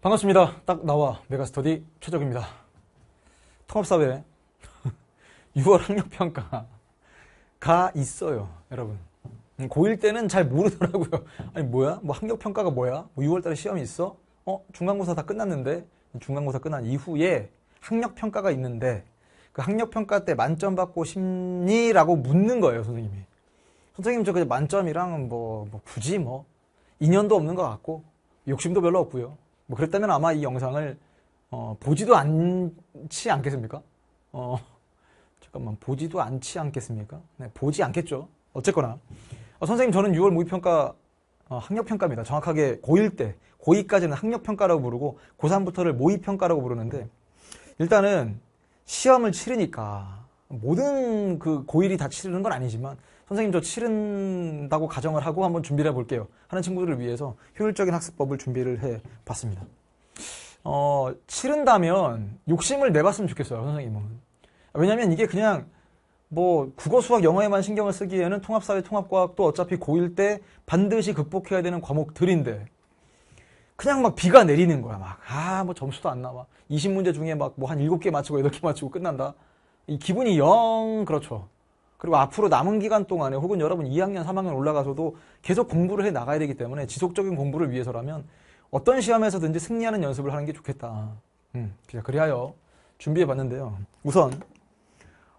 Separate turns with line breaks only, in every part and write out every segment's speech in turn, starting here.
반갑습니다. 딱 나와 메가스터디 최적입니다. 통합사회 6월 학력평가가 있어요, 여러분. 음, 고1 때는 잘 모르더라고요. 아니, 뭐야? 뭐 학력평가가 뭐야? 뭐 6월 달에 시험이 있어? 어? 중간고사 다 끝났는데? 중간고사 끝난 이후에 학력평가가 있는데 그 학력평가 때 만점 받고 싶니? 라고 묻는 거예요, 선생님이. 선생님, 저그 만점이랑 뭐, 뭐 굳이 뭐 인연도 없는 것 같고 욕심도 별로 없고요. 뭐 그랬다면 아마 이 영상을 어, 보지도 않지 않겠습니까? 어, 잠깐만 보지도 않지 않겠습니까? 네, 보지 않겠죠. 어쨌거나 어, 선생님 저는 6월 모의평가 어, 학력평가입니다. 정확하게 고1 때 고2까지는 학력평가라고 부르고 고3부터를 모의평가라고 부르는데 일단은 시험을 치르니까 모든 그 고일이 다 치르는 건 아니지만 선생님 저 치른다고 가정을 하고 한번 준비를 해볼게요 하는 친구들을 위해서 효율적인 학습법을 준비를 해봤습니다 어, 치른다면 욕심을 내봤으면 좋겠어요 선생님은 왜냐면 이게 그냥 뭐 국어 수학 영어에만 신경을 쓰기에는 통합사회 통합과학도 어차피 고1 때 반드시 극복해야 되는 과목들인데 그냥 막 비가 내리는 거야 막 아 뭐 점수도 안 나와 20문제 중에 막 뭐 한 7개 맞추고 8개 맞추고 끝난다 이 기분이 영 그렇죠. 그리고 앞으로 남은 기간 동안에 혹은 여러분 2학년, 3학년 올라가서도 계속 공부를 해 나가야 되기 때문에 지속적인 공부를 위해서라면 어떤 시험에서든지 승리하는 연습을 하는 게 좋겠다. 음, 그리하여 준비해 봤는데요. 우선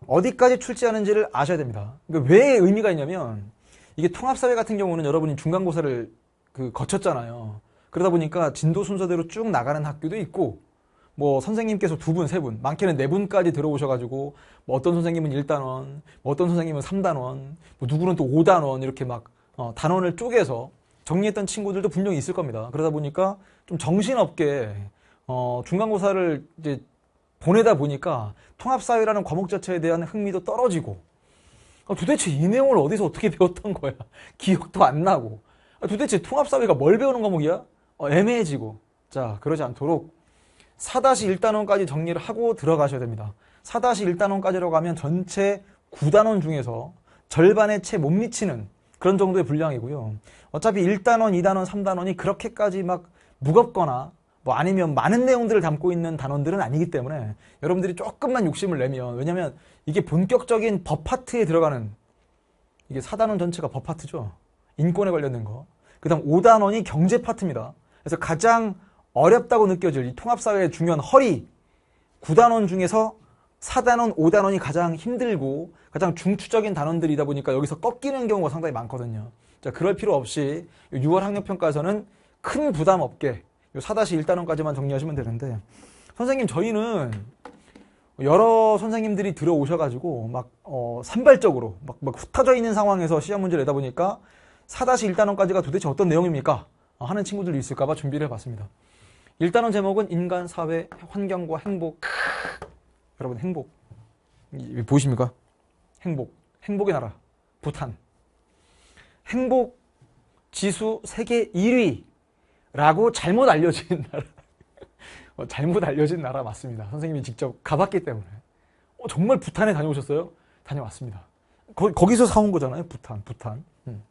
어디까지 출제하는지를 아셔야 됩니다. 그러니까 왜 의미가 있냐면 이게 통합사회 같은 경우는 여러분이 중간고사를 그 거쳤잖아요. 그러다 보니까 진도 순서대로 쭉 나가는 학교도 있고 뭐 선생님께서 두 분, 세 분, 많게는 네 분까지 들어오셔가지고 뭐 어떤 선생님은 1단원, 뭐 어떤 선생님은 3단원, 뭐 누구는 또 5단원 이렇게 막 어, 단원을 쪼개서 정리했던 친구들도 분명히 있을 겁니다. 그러다 보니까 좀 정신없게 어, 중간고사를 이제 보내다 보니까 통합사회라는 과목 자체에 대한 흥미도 떨어지고 아, 도대체 이 내용을 어디서 어떻게 배웠던 거야? 기억도 안 나고 아, 도대체 통합사회가 뭘 배우는 과목이야? 어, 애매해지고 자 그러지 않도록 4-1단원까지 정리를 하고 들어가셔야 됩니다. 4 1단원까지로가면 전체 9단원 중에서 절반에 채 못 미치는 그런 정도의 분량이고요. 어차피 1단원, 2단원, 3단원이 그렇게까지 막 무겁거나 뭐 아니면 많은 내용들을 담고 있는 단원들은 아니기 때문에 여러분들이 조금만 욕심을 내면 왜냐면 이게 본격적인 법 파트에 들어가는 이게 4단원 전체가 법 파트죠. 인권에 관련된 거. 그다음 5단원이 경제 파트입니다. 그래서 가장 어렵다고 느껴질 이 통합사회의 중요한 허리, 9단원 중에서 4단원, 5단원이 가장 힘들고 가장 중추적인 단원들이다 보니까 여기서 꺾이는 경우가 상당히 많거든요. 자, 그럴 필요 없이 6월 학력평가에서는 큰 부담 없게 4-1단원까지만 정리하시면 되는데 선생님 저희는 여러 선생님들이 들어오셔가지고 막 어, 산발적으로 막, 막 흩어져 있는 상황에서 시험 문제를 내다 보니까 4-1단원까지가 도대체 어떤 내용입니까? 어, 하는 친구들이 있을까봐 준비를 해봤습니다. 일단은 제목은 인간, 사회, 환경과 행복. 여러분 행복. 보이십니까? 행복. 행복의 나라. 부탄. 행복 지수 세계 1위라고 잘못 알려진 나라. 어, 잘못 알려진 나라 맞습니다. 선생님이 직접 가봤기 때문에. 어, 정말 부탄에 다녀오셨어요? 다녀왔습니다. 거, 기서 사온 거잖아요. 부탄, 부탄. 음.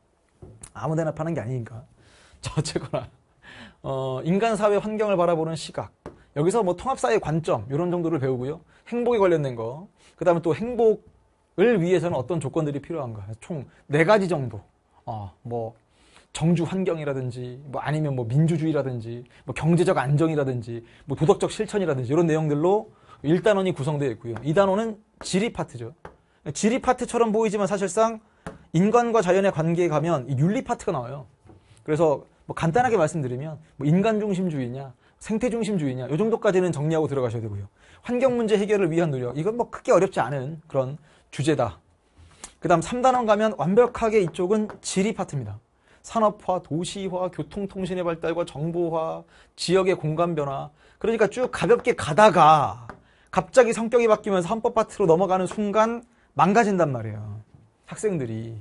아무 데나 파는 게 아니니까. 자체거나. 어, 인간 사회 환경을 바라보는 시각. 여기서 뭐 통합사회 관점 이런 정도를 배우고요. 행복에 관련된 거. 그다음에 또 행복을 위해서는 어떤 조건들이 필요한가. 총 네 가지 정도. 어, 뭐 정주 환경이라든지 뭐 아니면 뭐 민주주의라든지 뭐 경제적 안정이라든지 뭐 도덕적 실천이라든지 이런 내용들로 1단원이 구성되어 있고요. 2단원은 지리 파트죠. 지리 파트처럼 보이지만 사실상 인간과 자연의 관계에 가면 윤리 파트가 나와요. 그래서 뭐 간단하게 말씀드리면 뭐 인간 중심주의냐 생태 중심주의냐 이 정도까지는 정리하고 들어가셔야 되고요. 환경 문제 해결을 위한 노력 이건 뭐 크게 어렵지 않은 그런 주제다. 그다음 3단원 가면 완벽하게 이쪽은 지리 파트입니다. 산업화, 도시화, 교통통신의 발달과 정보화, 지역의 공간 변화. 그러니까 쭉 가볍게 가다가 갑자기 성격이 바뀌면서 헌법 파트로 넘어가는 순간 망가진단 말이에요. 학생들이.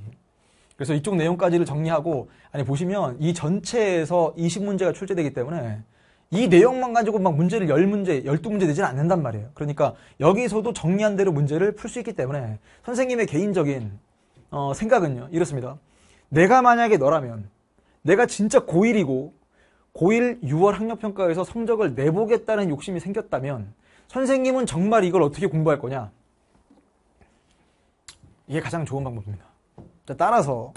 그래서 이쪽 내용까지를 정리하고 아니 보시면 이 전체에서 20문제가 출제되기 때문에 이 내용만 가지고 막 문제를 열문제 12문제 되지는 않는단 말이에요. 그러니까 여기서도 정리한 대로 문제를 풀 수 있기 때문에 선생님의 개인적인 어, 생각은요. 이렇습니다. 내가 만약에 너라면 내가 진짜 고1이고 고1 6월 학력평가에서 성적을 내보겠다는 욕심이 생겼다면 선생님은 정말 이걸 어떻게 공부할 거냐? 이게 가장 좋은 방법입니다. 따라서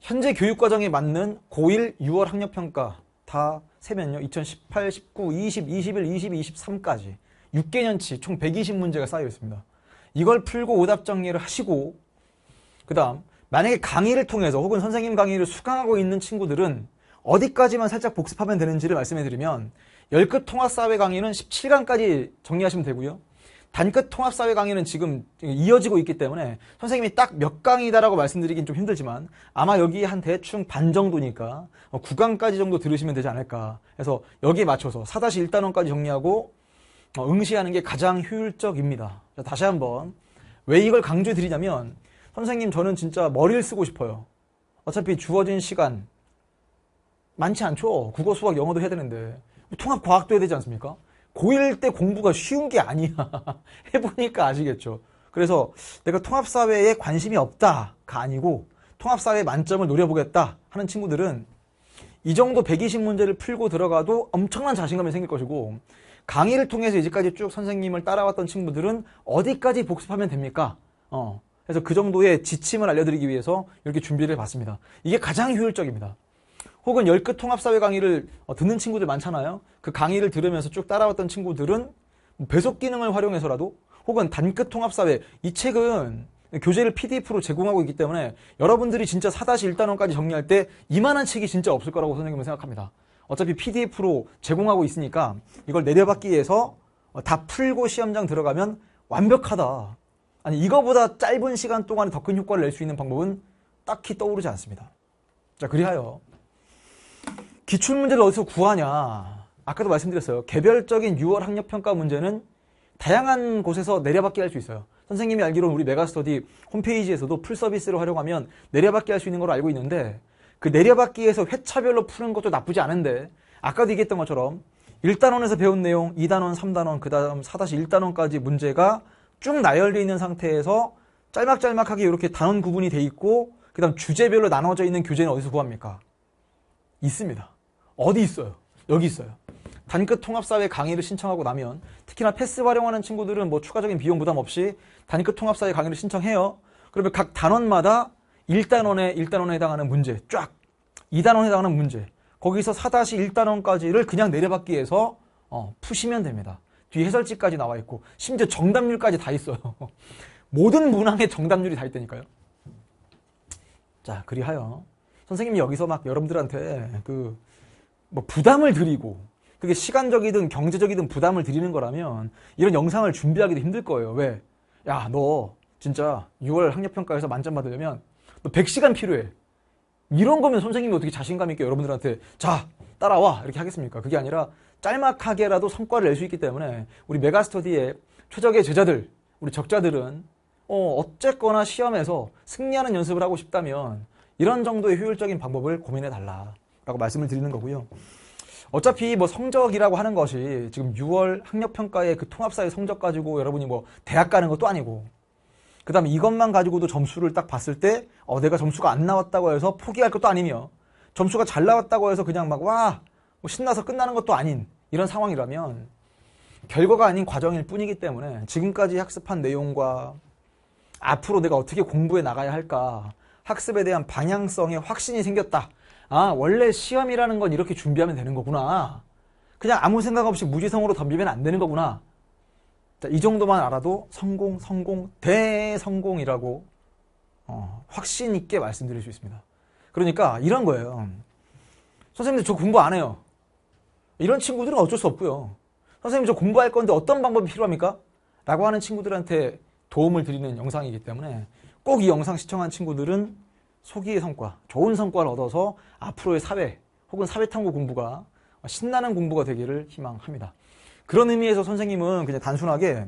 현재 교육과정에 맞는 고1 6월 학력평가 다 세면요. 2018, 19, 20, 21, 22, 23까지 6개년치 총 120문제가 쌓여 있습니다. 이걸 풀고 오답 정리를 하시고 그 다음 만약에 강의를 통해서 혹은 선생님 강의를 수강하고 있는 친구들은 어디까지만 살짝 복습하면 되는지를 말씀해드리면 10급 통합사회 강의는 17강까지 정리하시면 되고요. 단끝 통합 사회 강의는 지금 이어지고 있기 때문에 선생님이 딱 몇 강이다라고 말씀드리긴 좀 힘들지만 아마 여기 한 대충 반 정도니까 9강까지 뭐 정도 들으시면 되지 않을까. 해서 여기에 맞춰서 4-1단원까지 정리하고 어, 응시하는 게 가장 효율적입니다. 다시 한번 왜 이걸 강조해 드리냐면 선생님 저는 진짜 머리를 쓰고 싶어요. 어차피 주어진 시간 많지 않죠. 국어, 수학, 영어도 해야 되는데 통합 과학도 해야 되지 않습니까? 고1 때 공부가 쉬운 게 아니야. 해보니까 아시겠죠. 그래서 내가 통합사회에 관심이 없다가 아니고 통합사회 만점을 노려보겠다 하는 친구들은 이 정도 120문제를 풀고 들어가도 엄청난 자신감이 생길 것이고 강의를 통해서 이제까지 쭉 선생님을 따라왔던 친구들은 어디까지 복습하면 됩니까? 어. 그래서 그 정도의 지침을 알려드리기 위해서 이렇게 준비를 해봤습니다. 이게 가장 효율적입니다. 혹은 열끝 통합사회 강의를 어, 듣는 친구들 많잖아요. 그 강의를 들으면서 쭉 따라왔던 친구들은 뭐 배속 기능을 활용해서라도 혹은 단끝 통합사회 이 책은 교재를 PDF로 제공하고 있기 때문에 여러분들이 진짜 4-1단원까지 정리할 때 이만한 책이 진짜 없을 거라고 선생님은 생각합니다. 어차피 PDF로 제공하고 있으니까 이걸 내려받기 위해서 어, 다 풀고 시험장 들어가면 완벽하다. 아니 이거보다 짧은 시간 동안에 더 큰 효과를 낼 수 있는 방법은 딱히 떠오르지 않습니다. 자 그리하여 기출문제를 어디서 구하냐. 아까도 말씀드렸어요. 개별적인 6월 학력평가 문제는 다양한 곳에서 내려받기 할 수 있어요. 선생님이 알기로는 우리 메가스터디 홈페이지에서도 풀 서비스를 활용하면 내려받기 할 수 있는 걸 알고 있는데 그 내려받기에서 회차별로 푸는 것도 나쁘지 않은데 아까도 얘기했던 것처럼 1단원에서 배운 내용 2단원, 3단원, 그 다음 4-1단원까지 문제가 쭉 나열되어 있는 상태에서 짤막짤막하게 이렇게 단원 구분이 돼 있고 그 다음 주제별로 나눠져 있는 교재는 어디서 구합니까? 있습니다. 어디 있어요? 여기 있어요. 단끝 통합사회 강의를 신청하고 나면 특히나 패스 활용하는 친구들은 뭐 추가적인 비용 부담 없이 단끝 통합사회 강의를 신청해요. 그러면 각 단원마다 1단원에 1단원에 해당하는 문제 쫙 2단원에 해당하는 문제 거기서 4-1단원까지를 그냥 내려받기위해서 어, 푸시면 됩니다. 뒤에 해설지까지 나와 있고 심지어 정답률까지 다 있어요. 모든 문항의 정답률이 다 있다니까요. 자 그리하여 선생님이 여기서 막 여러분들한테 그뭐 부담을 드리고 그게 시간적이든 경제적이든 부담을 드리는 거라면 이런 영상을 준비하기도 힘들 거예요. 왜? 야, 너 진짜 6월 학력평가에서 만점 받으려면 너 100시간 필요해. 이런 거면 선생님이 어떻게 자신감 있게 여러분들한테 자, 따라와! 이렇게 하겠습니까? 그게 아니라 짤막하게라도 성과를 낼 수 있기 때문에 우리 메가스터디의 최적의 제자들, 우리 적자들은 어, 어쨌거나 시험에서 승리하는 연습을 하고 싶다면 이런 정도의 효율적인 방법을 고민해 달라. 라고 말씀을 드리는 거고요. 어차피 뭐 성적이라고 하는 것이 지금 6월 학력평가의 그 통합사의 성적 가지고 여러분이 뭐 대학 가는 것도 아니고 그 다음에 이것만 가지고도 점수를 딱 봤을 때 어, 내가 점수가 안 나왔다고 해서 포기할 것도 아니며 점수가 잘 나왔다고 해서 그냥 막와뭐 신나서 끝나는 것도 아닌 이런 상황이라면 결과가 아닌 과정일 뿐이기 때문에 지금까지 학습한 내용과 앞으로 내가 어떻게 공부해 나가야 할까 학습에 대한 방향성에 확신이 생겼다 아, 원래 시험이라는 건 이렇게 준비하면 되는 거구나. 그냥 아무 생각 없이 무지성으로 덤비면 안 되는 거구나. 자, 이 정도만 알아도 성공, 성공, 대성공이라고 어, 확신 있게 말씀드릴 수 있습니다. 그러니까 이런 거예요. 선생님저 공부 안 해요. 이런 친구들은 어쩔 수 없고요. 선생님 저 공부할 건데 어떤 방법이 필요합니까? 라고 하는 친구들한테 도움을 드리는 영상이기 때문에 꼭 이 영상 시청한 친구들은 소기의 성과, 좋은 성과를 얻어서 앞으로의 사회 혹은 사회탐구 공부가 신나는 공부가 되기를 희망합니다. 그런 의미에서 선생님은 그냥 단순하게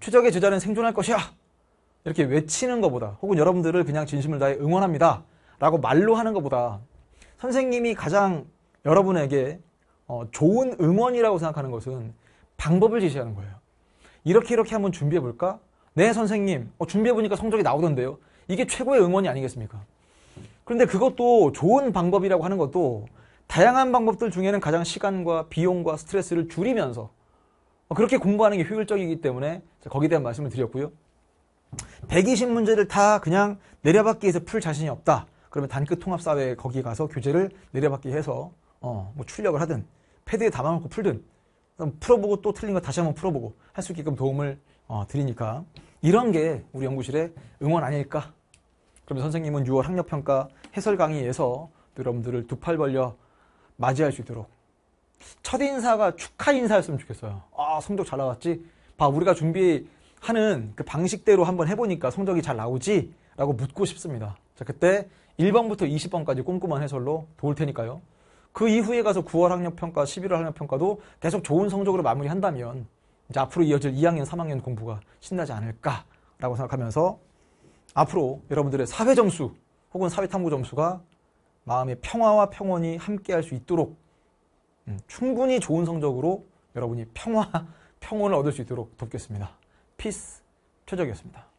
추적의 제자는 생존할 것이야 이렇게 외치는 것보다 혹은 여러분들을 그냥 진심을 다해 응원합니다 라고 말로 하는 것보다 선생님이 가장 여러분에게 어, 좋은 응원이라고 생각하는 것은 방법을 제시하는 거예요. 이렇게 이렇게 한번 준비해볼까? 네 선생님 어, 준비해보니까 성적이 나오던데요. 이게 최고의 응원이 아니겠습니까? 그런데 그것도 좋은 방법이라고 하는 것도 다양한 방법들 중에는 가장 시간과 비용과 스트레스를 줄이면서 그렇게 공부하는 게 효율적이기 때문에 거기에 대한 말씀을 드렸고요. 120문제를 다 그냥 내려받기위해서풀 자신이 없다. 그러면 단끝 통합 사회에 거기 가서 교재를 내려받기 해서 어, 뭐 출력을 하든 패드에 담아놓고 풀든 풀어보고 또 틀린 거 다시 한번 풀어보고 할 수 있게끔 도움을 어, 드리니까 이런 게 우리 연구실의 응원 아닐까 그럼 선생님은 6월 학력평가 해설 강의에서 여러분들을 두 팔 벌려 맞이할 수 있도록 첫 인사가 축하 인사였으면 좋겠어요. 아 성적 잘 나왔지? 봐 우리가 준비하는 그 방식대로 한번 해보니까 성적이 잘 나오지? 라고 묻고 싶습니다. 자 그때 1번부터 20번까지 꼼꼼한 해설로 도울 테니까요. 그 이후에 가서 9월 학력평가, 11월 학력평가도 계속 좋은 성적으로 마무리한다면 이제 앞으로 이어질 2학년, 3학년 공부가 신나지 않을까라고 생각하면서 앞으로 여러분들의 사회 점수 혹은 사회 탐구 점수가 마음의 평화와 평온이 함께할 수 있도록 음, 충분히 좋은 성적으로 여러분이 평화, 평온을 얻을 수 있도록 돕겠습니다. 피스 표적이었습니다.